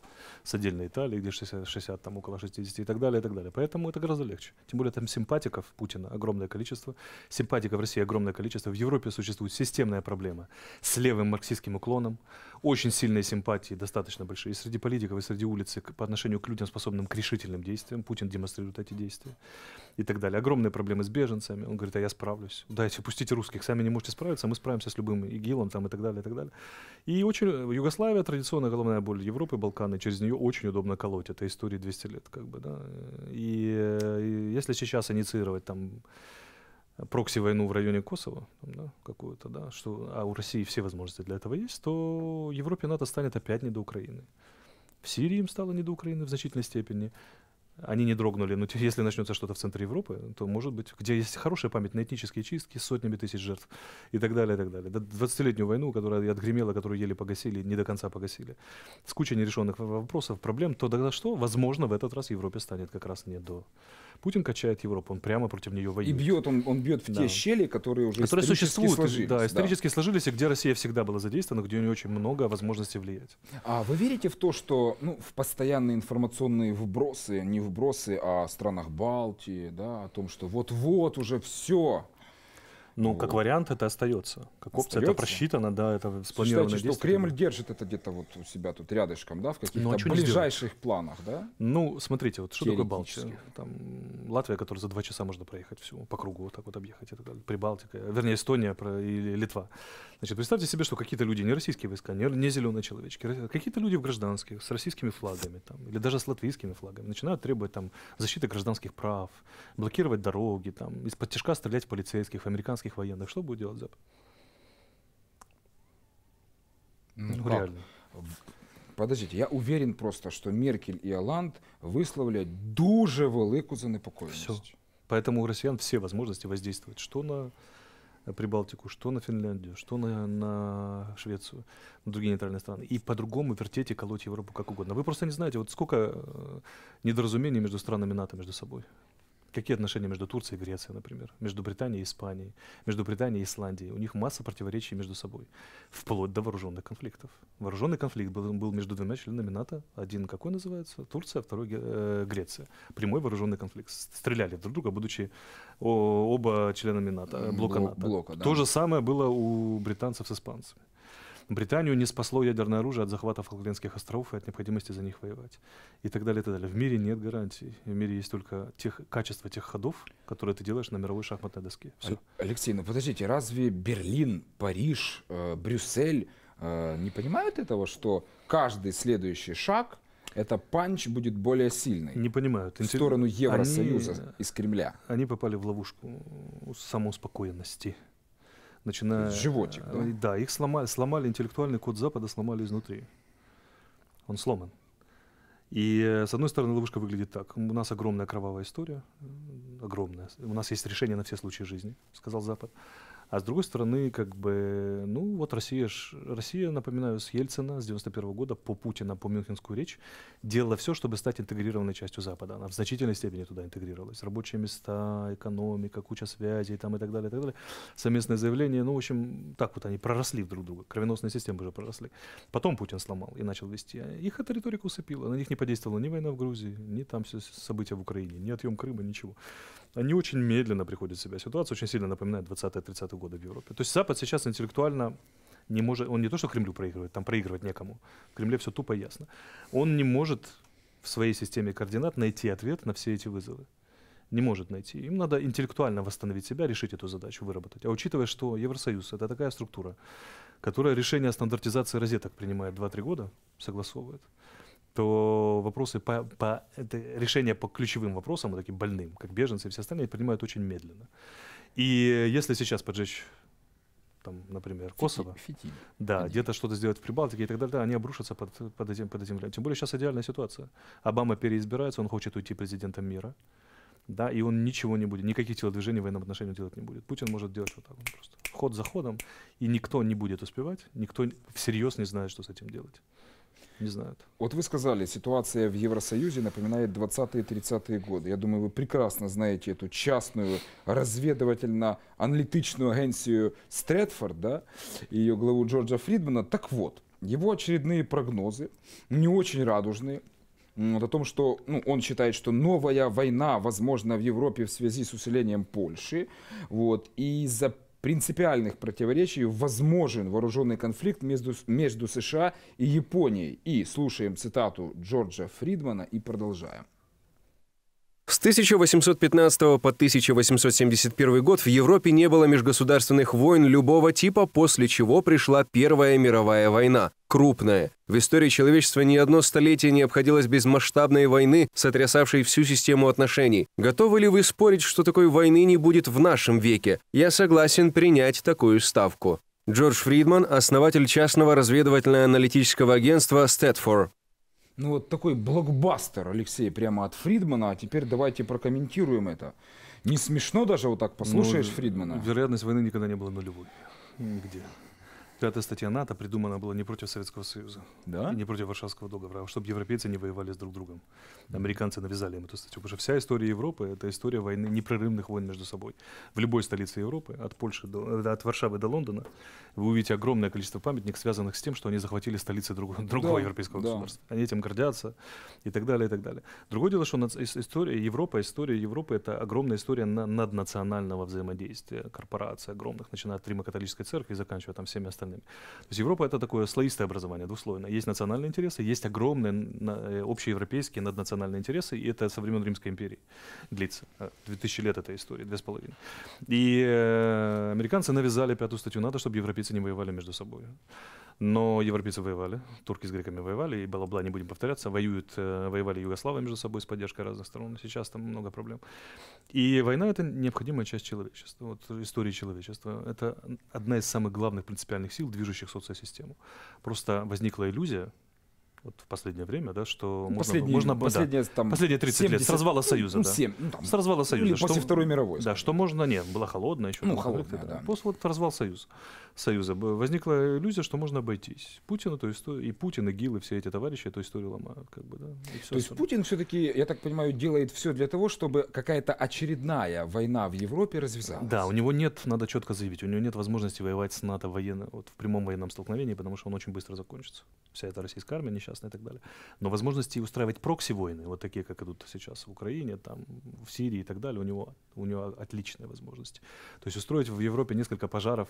с отдельной Италии, где 60, 60 там около 60 и так далее, и так далее. Поэтому это гораздо легче. Тем более там симпатиков Путина огромное количество, симпатиков России огромное количество. В Европе существует системная проблема с левым марксистским уклоном, очень сильные симпатии, достаточно большие, и среди политиков, и среди улицы к, по отношению к людям, способным к решительным действиям. Путин демонстрирует эти действия и так далее. Огромные проблемы с беженцами. Он говорит, а я справлюсь. Дайте, пустите русских, сами не можете справиться, мы справимся с любым ИГИЛом там, и так далее, и так далее. И очень... Э, Югославия, традиционная головная боль Европы, Балканы, через нее очень удобно колоть. Это история 200 лет, как бы, да. И, э, и если сейчас инициировать там прокси-войну в районе Косово, да, какую-то, да, что, а у России все возможности для этого есть, то Европе НАТО станет опять не до Украины. В Сирии им стало не до Украины в значительной степени. Они не дрогнули, но если начнется что-то в центре Европы, то, может быть, где есть хорошая память на этнические чистки с сотнями тысяч жертв и так далее, и так далее. 20-летнюю войну, которая отгремела, которую еле погасили, не до конца погасили. С кучей нерешенных вопросов, проблем, то тогда что? Возможно, в этот раз Европе станет как раз не до Путин качает Европу, он прямо против нее воюет. И бьет, он, он бьет в да. те щели, которые уже которые существуют, сложились. Да, исторически да. сложились, и где Россия всегда была задействована, где у нее очень много возможностей влиять. А вы верите в то, что ну, в постоянные информационные вбросы, не вбросы, а о странах Балтии, да, о том, что вот-вот уже все, ну, как вариант это остается. Как опция это просчитано, да, это спланировано Считаете, что Кремль держит это где-то вот у себя тут рядышком, да, в каких-то ну, а ближайших планах, да? Ну, смотрите, вот что такое Балтия? Там Латвия, которая за два часа можно проехать всю, по кругу вот так вот объехать, это Прибалтика, вернее, Эстония или Литва. Значит, представьте себе, что какие-то люди, не российские войска, не, не зеленые человечки, какие-то люди в гражданских, с российскими флагами там, или даже с латвийскими флагами, начинают требовать там защиты гражданских прав, блокировать дороги, там, из-под тяжка стрелять в полицейских, в американских американских военных, что будет делать Запад? Ну, ну реально. Подождите, я уверен просто, что Меркель и Аланд висловлять дуже велику занепокоєність. Все. Поэтому у россиян все возможности воздействовать что на Прибалтику, что на Финляндию, что на, на Швецию, на другие нейтральные страны. И по-другому вертеть и колоть Европу как угодно. Вы просто не знаете, вот сколько э, недоразумений между странами НАТО между собой. Какие отношения между Турцией и Грецией, например, между Британией и Испанией, между Британией и Исландией? У них масса противоречий между собой, вплоть до вооруженных конфликтов. Вооруженный конфликт был, был между двумя членами НАТО. Один какой называется? Турция, второй э, Греция. Прямой вооруженный конфликт. Стреляли друг друга, будучи о, оба членами НАТО, э, блока Блок, НАТО. Блока, да. То же самое было у британцев с испанцами. Британию не спасло ядерное оружие от захвата Фолклендских островов и от необходимости за них воевать. И так далее, и так далее. В мире нет гарантий. В мире есть только тех, качество тех ходов, которые ты делаешь на мировой шахматной доске. Все. Алексей, ну подождите, разве Берлин, Париж, э, Брюссель э, не понимают этого, что каждый следующий шаг это панч будет более сильный. Не понимают. В сторону Евросоюза они, из Кремля. Они попали в ловушку самоуспокоенности начиная... Животик, да? Э, да, их сломали, сломали, интеллектуальный код Запада сломали изнутри. Он сломан. И, э, с одной стороны, ловушка выглядит так. У нас огромная кровавая история, э, огромная. У нас есть решение на все случаи жизни, сказал Запад. А с другой стороны, как бы, ну вот Россия, ж, Россия, напоминаю, с Ельцина с 91 года по Путина, по Мюнхенскую речь, делала все, чтобы стать интегрированной частью Запада. Она в значительной степени туда интегрировалась. Рабочие места, экономика, куча связей там и так далее, и так далее. Совместное заявление, ну, в общем, так вот они проросли друг друга. Кровеносные системы уже проросли. Потом Путин сломал и начал вести. Их эта риторика усыпила. На них не подействовала ни война в Грузии, ни там все события в Украине, ни отъем Крыма, ничего они очень медленно приходят в себя. Ситуация очень сильно напоминает 20-30-е годы в Европе. То есть Запад сейчас интеллектуально не может, он не то, что Кремлю проигрывает, там проигрывать некому. В Кремле все тупо ясно. Он не может в своей системе координат найти ответ на все эти вызовы. Не может найти. Им надо интеллектуально восстановить себя, решить эту задачу, выработать. А учитывая, что Евросоюз — это такая структура, которая решение о стандартизации розеток принимает 2-3 года, согласовывает, то вопросы по, по это решение по ключевым вопросам, вот таким больным, как беженцы и все остальные, принимают очень медленно. И если сейчас поджечь там, например, Косово, Фитиль. да, где-то что-то сделать в Прибалтике и так далее, они обрушатся под, под, этим, под этим. Тем более сейчас идеальная ситуация. Обама переизбирается, он хочет уйти президентом мира, да, и он ничего не будет, никаких телодвижений в военном отношении делать не будет. Путин может делать вот так вот просто, ход за ходом, и никто не будет успевать, никто всерьез не знает, что с этим делать не знают. Вот вы сказали, ситуация в Евросоюзе напоминает 20-30-е годы. Я думаю, вы прекрасно знаете эту частную разведывательно-аналитичную агенцию Стрэдфорд, да, и ее главу Джорджа Фридмана. Так вот, его очередные прогнозы не очень радужные, вот о том, что ну, он считает, что новая война возможна в Европе в связи с усилением Польши. Вот, и из за принципиальных противоречий возможен вооруженный конфликт между, между США и Японией. И слушаем цитату Джорджа Фридмана и продолжаем. С 1815 по 1871 год в Европе не было межгосударственных войн любого типа, после чего пришла Первая мировая война, крупная. В истории человечества ни одно столетие не обходилось без масштабной войны, сотрясавшей всю систему отношений. Готовы ли вы спорить, что такой войны не будет в нашем веке? Я согласен принять такую ставку. Джордж Фридман, основатель частного разведывательно-аналитического агентства Stetfor. Ну вот такой блокбастер, Алексей, прямо от Фридмана. А теперь давайте прокомментируем это. Не смешно даже вот так ну, послушаешь ну, Фридмана? Вероятность войны никогда не была нулевой. Где? Эта статья НАТО придумана была не против Советского Союза, да? и не против Варшавского договора, а чтобы европейцы не воевали с друг другом. Американцы навязали им эту статью, потому что вся история Европы — это история войны, непрерывных войн между собой. В любой столице Европы, от Польши до, э, от Варшавы до Лондона, вы увидите огромное количество памятников, связанных с тем, что они захватили столицы друг, другого да, европейского да. государства. Они этим гордятся и так далее, и так далее. Другое дело, что история Европы, история Европы — это огромная история на, наднационального взаимодействия корпораций огромных, начиная от Рима католической церкви и заканчивая там всеми остальными образованиями. То есть Европа — это такое слоистое образование, двуслойное. Есть национальные интересы, есть огромные э, общеевропейские наднациональные интересы, и это со времен Римской империи длится. 2000 э, лет этой истории, две с половиной. И э, американцы навязали пятую статью НАТО, чтобы европейцы не воевали между собой. Но европейцы воевали, турки с греками воевали, и бла-бла, не будем повторяться. Воюют, э, воевали югославы между собой с поддержкой разных сторон, сейчас там много проблем. И война — это необходимая часть человечества, вот, истории человечества. Это одна из самых главных принципиальных сил, движущих социосистему. Просто возникла иллюзия, вот в последнее время, да, что ну, можно, можно последние, да, там, последние 30 70, лет с развала ну, Союза, ну, 7, да, ну, там, с развала ну, Союза, или что, после Второй мировой, да, что можно, нет, было холодно, еще, ну, холодно, да. да. после вот развал Союза, Союза возникла иллюзия, что можно обойтись. Путин то есть и Путин и Гил и все эти товарищи эту историю ломают, как бы, да. Все, То есть все. Путин все-таки, я так понимаю, делает все для того, чтобы какая-то очередная война в Европе развязалась. Да, у него нет, надо четко заявить, у него нет возможности воевать с НАТО военно, вот в прямом военном столкновении, потому что он очень быстро закончится. Вся эта российская армия несчастная частные и так далее. Но возможности устраивать прокси-войны, вот такие, как идут сейчас в Украине, там, в Сирии и так далее, у него, у него отличные возможности. То есть устроить в Европе несколько пожаров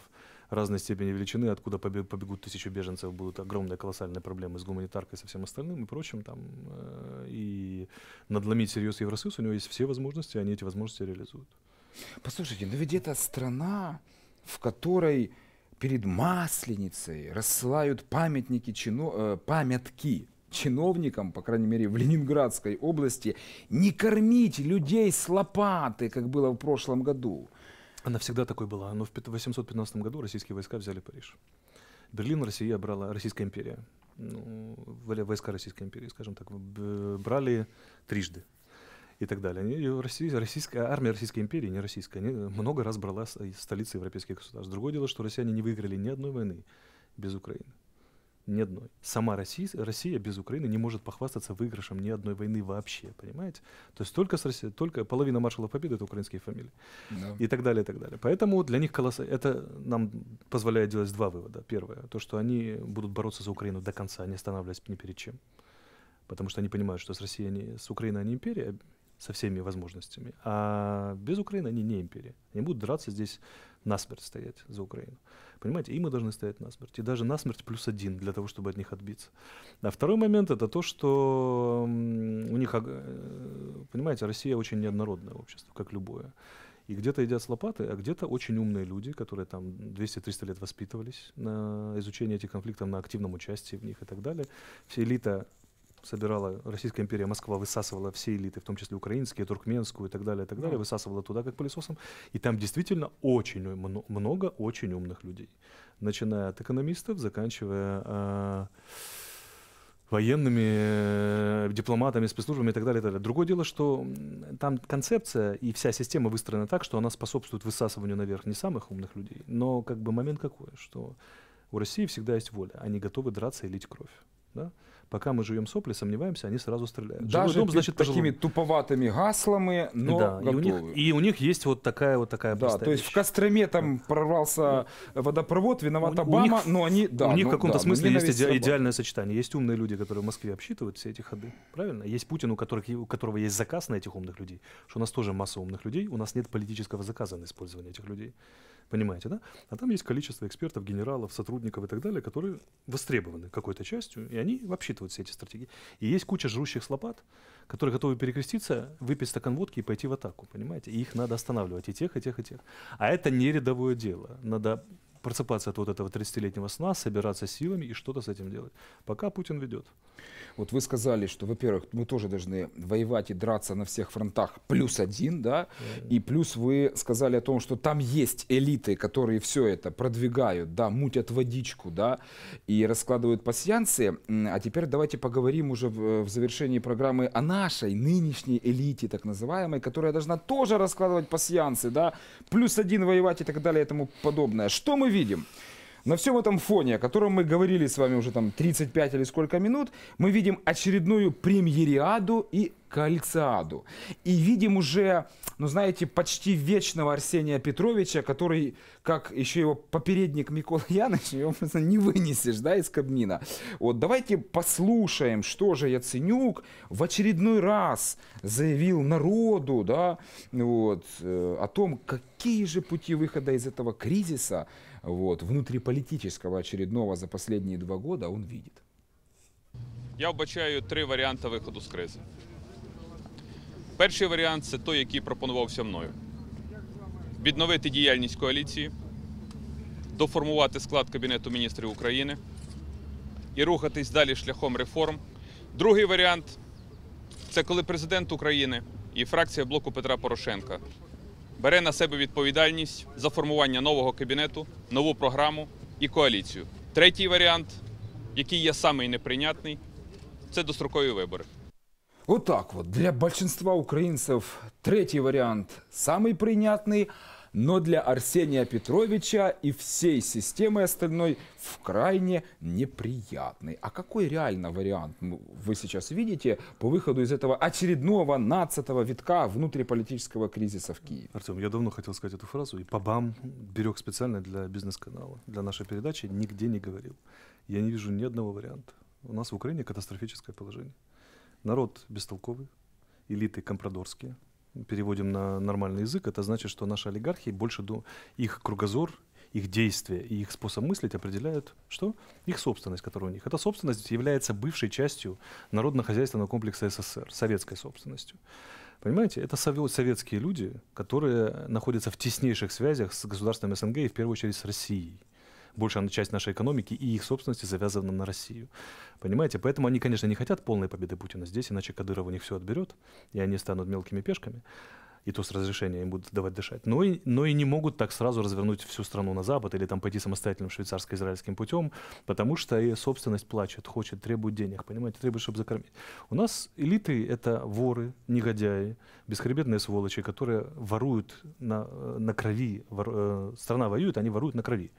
разной степени величины, откуда побегут тысячи беженцев, будут огромные колоссальные проблемы с гуманитаркой, со всем остальным и прочим, там, э, и надломить серьез Евросоюз, у него есть все возможности, они эти возможности реализуют. Послушайте, но ведь это страна, в которой перед Масленицей рассылают памятники, чино, э, памятки чиновникам, по крайней мере, в Ленинградской области, не кормить людей с лопаты, как было в прошлом году. Она всегда такой была. Но ну, в 815 году российские войска взяли Париж. Берлин Россия брала, Российская империя, ну, войска Российской империи, скажем так, брали трижды и так далее. И Россия, российская армия Российской империи, не российская, не, много раз брала столицы европейских государств. Другое дело, что россияне не выиграли ни одной войны без Украины. Ни одной. Сама Россия, Россия без Украины не может похвастаться выигрышем ни одной войны вообще, понимаете? То есть только, с Россией, только половина маршалов победы — это украинские фамилии. Да. И так далее, и так далее. Поэтому для них колосс... это нам позволяет делать два вывода. Первое — то, что они будут бороться за Украину до конца, не останавливаясь ни перед чем. Потому что они понимают, что с Россией, они, с Украиной они империя, со всеми возможностями. А без Украины они не империя. Они будут драться здесь насмерть стоять за Украину. Понимаете, и мы должны стоять насмерть. И даже насмерть плюс один для того, чтобы от них отбиться. А второй момент это то, что у них, э, понимаете, Россия очень неоднородное общество, как любое. И где-то едят с лопаты, а где-то очень умные люди, которые там 200-300 лет воспитывались на изучение этих конфликтов, на активном участии в них и так далее. Все элита собирала Российская империя, Москва высасывала все элиты, в том числе украинские, туркменскую и так далее, и так далее, высасывала туда как пылесосом. И там действительно очень много очень умных людей, начиная от экономистов, заканчивая э, военными, э, дипломатами, спецслужбами и так далее, и так далее. Другое дело, что там концепция и вся система выстроена так, что она способствует высасыванию наверх не самых умных людей, но как бы момент какой, что у России всегда есть воля, они готовы драться и лить кровь. Да? Пока мы жуем сопли, сомневаемся, они сразу стреляют. Даже дом, значит, такими пожилым. туповатыми гаслами, но да, готовы. И у, них, и у них есть вот такая вот такая Да, то есть в Костроме там прорвался водопровод, виноват Обама, но они... Да, у них ну, в каком-то да, смысле есть иде, идеальное сочетание. Есть умные люди, которые в Москве обсчитывают все эти ходы, правильно? Есть Путин, у, которых, у которого есть заказ на этих умных людей, что у нас тоже масса умных людей, у нас нет политического заказа на использование этих людей. Понимаете, да? А там есть количество экспертов, генералов, сотрудников и так далее, которые востребованы какой-то частью, и они обсчитывают все эти стратегии. И есть куча жрущих слопат, которые готовы перекреститься, выпить стакан водки и пойти в атаку, понимаете? И их надо останавливать, и тех, и тех, и тех. А это не рядовое дело. Надо просыпаться от вот этого 30-летнего сна, собираться силами и что-то с этим делать. Пока Путин ведет. Вот вы сказали, что, во-первых, мы тоже должны воевать и драться на всех фронтах плюс один, да, и плюс вы сказали о том, что там есть элиты, которые все это продвигают, да, мутят водичку, да, и раскладывают пассианцы. А теперь давайте поговорим уже в, в завершении программы о нашей нынешней элите, так называемой, которая должна тоже раскладывать пассианцы, да, плюс один воевать и так далее и тому подобное. Что мы видим? На всем этом фоне, о котором мы говорили с вами уже там 35 или сколько минут, мы видим очередную премьериаду и к Алексааду. И видим уже, ну знаете, почти вечного Арсения Петровича, который, как еще его попередник Микола Яныч, его просто не вынесешь, да, из Кабмина. Вот давайте послушаем, что же Яценюк в очередной раз заявил народу, да, вот, э, о том, какие же пути выхода из этого кризиса, вот, внутриполитического очередного за последние два года он видит. Я вбачаю три варианта выхода из кризиса. Перший варіант це той, який пропонувався мною: відновити діяльність коаліції, доформувати склад Кабінету міністрів України і рухатись далі шляхом реформ. Другий варіант це коли президент України і фракція блоку Петра Порошенка бере на себе відповідальність за формування нового кабінету, нову програму і коаліцію. Третій варіант, який є самий неприйнятний, це дострокові вибори. Вот так вот. Для большинства украинцев третий вариант самый принятный, но для Арсения Петровича и всей системы остальной в крайне неприятный. А какой реально вариант вы сейчас видите по выходу из этого очередного нацатого витка внутриполитического кризиса в Киеве? Артем, я давно хотел сказать эту фразу, и по-бам берег специально для бизнес-канала, для нашей передачи, нигде не говорил. Я не вижу ни одного варианта. У нас в Украине катастрофическое положение. Народ бестолковый, элиты компрадорские. Переводим на нормальный язык, это значит, что наши олигархи больше дум... их кругозор, их действия и их способ мыслить определяют что? Их собственность, которая у них. Эта собственность является бывшей частью народно-хозяйственного комплекса СССР, советской собственностью. Понимаете, это советские люди, которые находятся в теснейших связях с государством СНГ и в первую очередь с Россией большая часть нашей экономики и их собственности завязана на Россию. Понимаете? Поэтому они, конечно, не хотят полной победы Путина здесь, иначе Кадыров у них все отберет, и они станут мелкими пешками и то с разрешения им будут давать дышать. Но и, но и не могут так сразу развернуть всю страну на запад или там пойти самостоятельным швейцарско-израильским путем, потому что и собственность плачет, хочет, требует денег, понимаете, требует, чтобы закормить. У нас элиты — это воры, негодяи, бесхребетные сволочи, которые воруют на, э, на крови. Вор, э, страна воюет, они воруют на крови.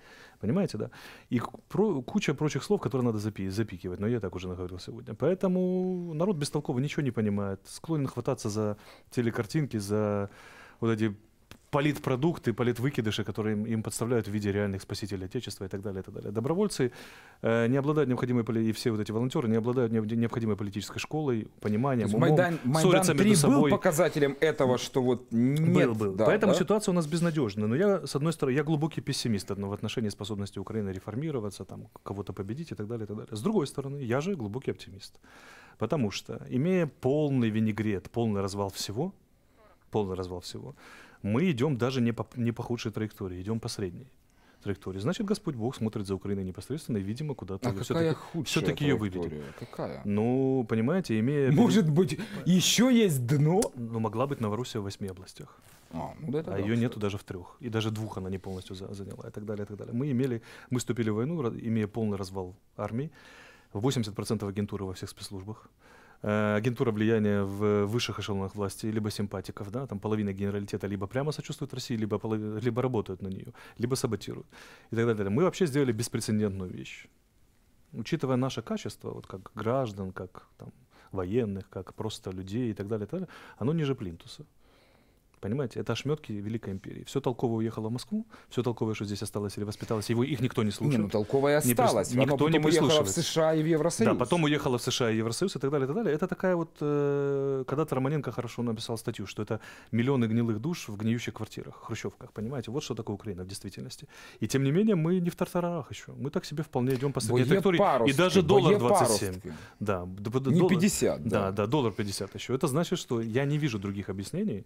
Понимаете, да? И про, куча прочих слов, которые надо запи запикивать, но я так уже наговорил сегодня. Поэтому народ бестолково ничего не понимает, склонен хвататься за телекартинки, за вот эти политпродукты, политвыкидыши, которые им, им подставляют в виде реальных спасителей Отечества и так далее. И так далее. Добровольцы э, не обладают необходимой, и все вот эти волонтеры не обладают необходимой политической школой, пониманием, умом, Майдан, Майдан 3 собой. был показателем этого, что вот нет. Был, был. Да, Поэтому да? ситуация у нас безнадежная. Но я, с одной стороны, я глубокий пессимист но в отношении способности Украины реформироваться, там, кого-то победить и так далее, и так далее. С другой стороны, я же глубокий оптимист. Потому что, имея полный винегрет, полный развал всего, полный развал всего, мы идем даже не по, не по худшей траектории, идем по средней траектории. Значит, Господь Бог смотрит за Украиной непосредственно и, видимо, куда-то а все-таки, все-таки ее выведет. Какая? Ну, понимаете, имея... Может быть, еще есть дно? Ну, могла быть Новороссия в восьми областях. А, ну да, а да, ее да, нету даже в трех. И даже двух она не полностью заняла, и так далее, и так далее. Мы имели, мы вступили в войну, имея полный развал армии. 80% агентуры во всех спецслужбах. Э, агентура влияния в высших эшелонах власти, либо симпатиков, да, там половина генералитета либо прямо сочувствует России, либо, половина, либо работают на нее, либо саботируют и так далее. Мы вообще сделали беспрецедентную вещь. Учитывая наше качество, вот как граждан, как там, военных, как просто людей и так далее, и так далее оно ниже плинтуса. Понимаете, это ошметки Великой империи. Все толковое уехало в Москву, все толковое, что здесь осталось или воспиталось, его их никто не слушает. Не, ну толковое осталось. Не, никто не прислушивается. в США и в Евросоюз. Да, потом уехала в США и Евросоюз и так далее, и так далее. Это такая вот... Э, когда-то Романенко хорошо написал статью, что это миллионы гнилых душ в гниющих квартирах, хрущевках, понимаете? Вот что такое Украина в действительности. И тем не менее мы не в тартарах еще. Мы так себе вполне идем по средней траектории. и даже доллар 27. Парустки. Да, не доллар, 50. Да. да, да, доллар 50 еще. Это значит, что я не вижу других объяснений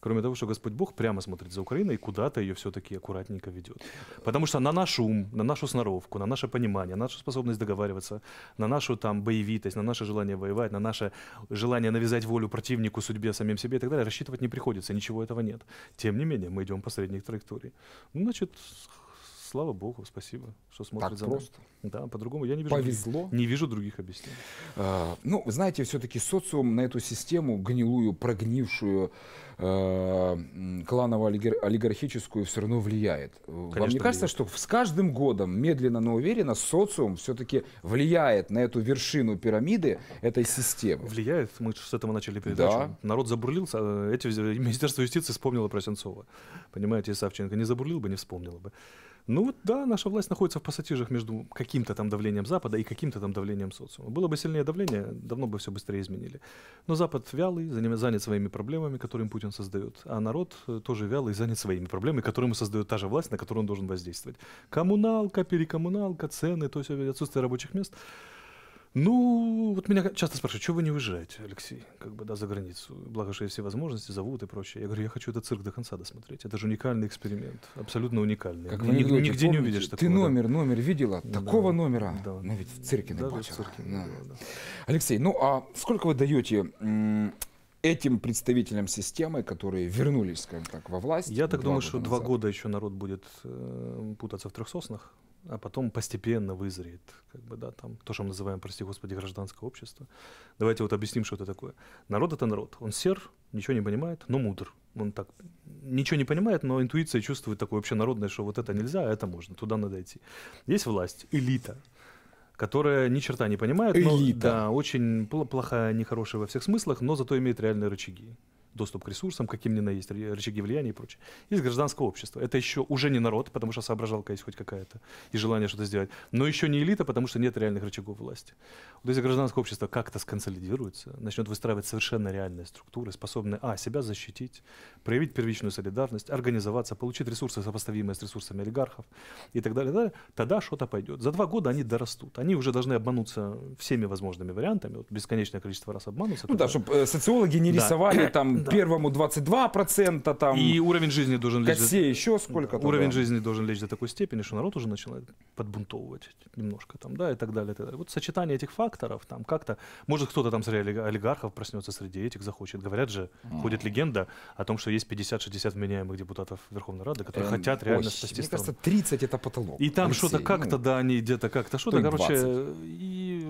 кроме того, что Господь Бог прямо смотрит за Украиной и куда-то ее все-таки аккуратненько ведет. Потому что на наш ум, на нашу сноровку, на наше понимание, на нашу способность договариваться, на нашу там боевитость, на наше желание воевать, на наше желание навязать волю противнику, судьбе, самим себе и так далее, рассчитывать не приходится, ничего этого нет. Тем не менее, мы идем по средней траектории. Ну, значит, слава богу, спасибо, что смотрит так за просто. нами. Да, по-другому я не вижу. Повезло. не вижу других объяснений. А, ну, знаете, все-таки социум на эту систему гнилую, прогнившую, э, кланово-олигархическую все равно влияет. Конечно, э, Вам не кажется, влияет. что с каждым годом, медленно, но уверенно, социум все-таки влияет на эту вершину пирамиды этой системы? Влияет. Мы с этого начали передачу. Да. Народ забурлился. А эти, Министерство юстиции вспомнило про Сенцова. Понимаете, Савченко не забурлил бы, не вспомнил бы. Ну вот да, наша власть находится в пассатижах между каким-то там давлением Запада и каким-то там давлением социума. Было бы сильнее давление, давно бы все быстрее изменили. Но Запад вялый, занят своими проблемами, которые им Путин создает, а народ э, тоже вялый, занят своими проблемами, которые ему создает та же власть, на которую он должен воздействовать. Коммуналка, перекоммуналка, цены, то есть отсутствие рабочих мест – ну, вот меня часто спрашивают, чего вы не уезжаете, Алексей, как бы, да, за границу? Благо, что есть все возможности, зовут и прочее. Я говорю, я хочу этот цирк до конца досмотреть. Это же уникальный эксперимент, абсолютно уникальный. Как Ник- люди, нигде помните, не увидишь такого. Ты номер, да. номер видела? Такого да, номера? Да. Но ведь в цирке да, в цирке да. Да. Алексей, ну а сколько вы даете этим представителям системы, которые вернулись, скажем так, во власть? Я так думаю, что два года еще народ будет э, путаться в трех соснах а потом постепенно вызреет, как бы, да, там, то, что мы называем, прости господи, гражданское общество. Давайте вот объясним, что это такое. Народ — это народ. Он сер, ничего не понимает, но мудр. Он так ничего не понимает, но интуиция чувствует такое общенародное, что вот это нельзя, а это можно, туда надо идти. Есть власть, элита, которая ни черта не понимает, но, да, очень плохая, нехорошая во всех смыслах, но зато имеет реальные рычаги доступ к ресурсам, каким ни на есть, рычаги влияния и прочее. из гражданского общества. Это еще уже не народ, потому что соображалка есть хоть какая-то и желание что-то сделать. Но еще не элита, потому что нет реальных рычагов власти. Вот если гражданское общество как-то сконсолидируется, начнет выстраивать совершенно реальные структуры, способные, а, себя защитить, проявить первичную солидарность, организоваться, получить ресурсы, сопоставимые с ресурсами олигархов и так далее, и так далее тогда что-то пойдет. За два года они дорастут. Они уже должны обмануться всеми возможными вариантами. Вот бесконечное количество раз обмануться. Ну когда... да, чтобы э, социологи не рисовали да. там там да. первому 22%. Там, и уровень жизни должен лечь. Косе до... еще сколько-то. Уровень жизни должен лечь до такой степени, что народ уже начинает подбунтовывать немножко там, да, и так далее. И так далее. Вот сочетание этих факторов там как-то, может кто-то там среди олигархов проснется среди этих, захочет. Говорят же, mm. ходит легенда о том, что есть 50-60 вменяемых депутатов Верховной Рады, которые эм, хотят реально ой, спасти Мне кажется, 30 это потолок. И там что-то ну, как-то, ну, да, они где-то как-то что-то, ну, короче, и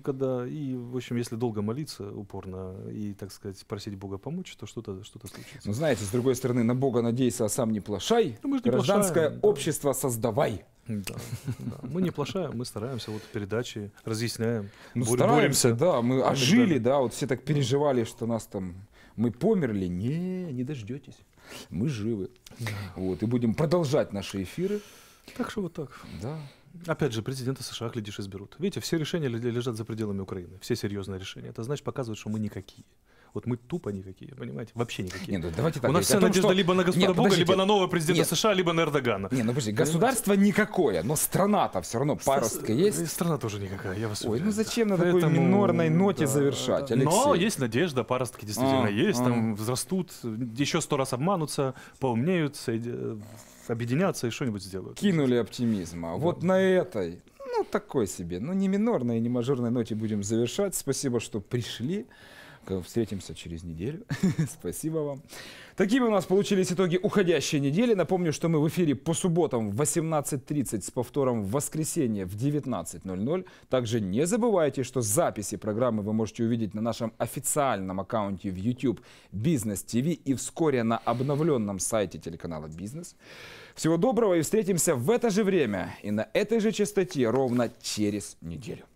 когда, и, в общем, если долго молиться упорно и, так сказать, просить Бога помочь, то что-то что, -то, случится. Ну, знаете, с другой стороны, на Бога надейся, а сам не плашай. Ну, мы же не Гражданское плашаем, общество да. создавай. Да, да. Мы не плашаем, мы стараемся, вот передачи разъясняем, ну, борь, стараемся, боремся. Да, мы ожили, да, вот все так переживали, что нас там, мы померли. Не, не дождетесь, мы живы. Да. Вот, и будем продолжать наши эфиры. Так что вот так. Да. Опять же, президента США, глядишь, изберут. Видите, все решения лежат за пределами Украины. Все серьезные решения. Это значит, показывает, что мы никакие. Вот мы тупо никакие, понимаете? Вообще никакие. Нет, ну, давайте так У нас вся надежда что... либо на господа Нет, Бога, подождите. либо на нового президента Нет. США, либо на Эрдогана. Не, ну подожди, государство понимаете? никакое, но страна-то все равно паростка есть. Страна тоже никакая, я вас Ой, ну зачем на Поэтому... такой минорной ноте да, завершать, да. Алексей? Но есть надежда, паростки действительно а, есть, а. там взрастут, еще сто раз обманутся, поумнеют, объединятся и что-нибудь сделают. Кинули оптимизма. Да. Вот на этой, ну такой себе, ну не минорной не мажорной ноте будем завершать. Спасибо, что пришли. Встретимся через неделю. Спасибо вам. Такими у нас получились итоги уходящей недели. Напомню, что мы в эфире по субботам в 18.30 с повтором в воскресенье в 19.00. Также не забывайте, что записи программы вы можете увидеть на нашем официальном аккаунте в YouTube Business TV и вскоре на обновленном сайте телеканала «Бизнес». Всего доброго и встретимся в это же время и на этой же частоте ровно через неделю.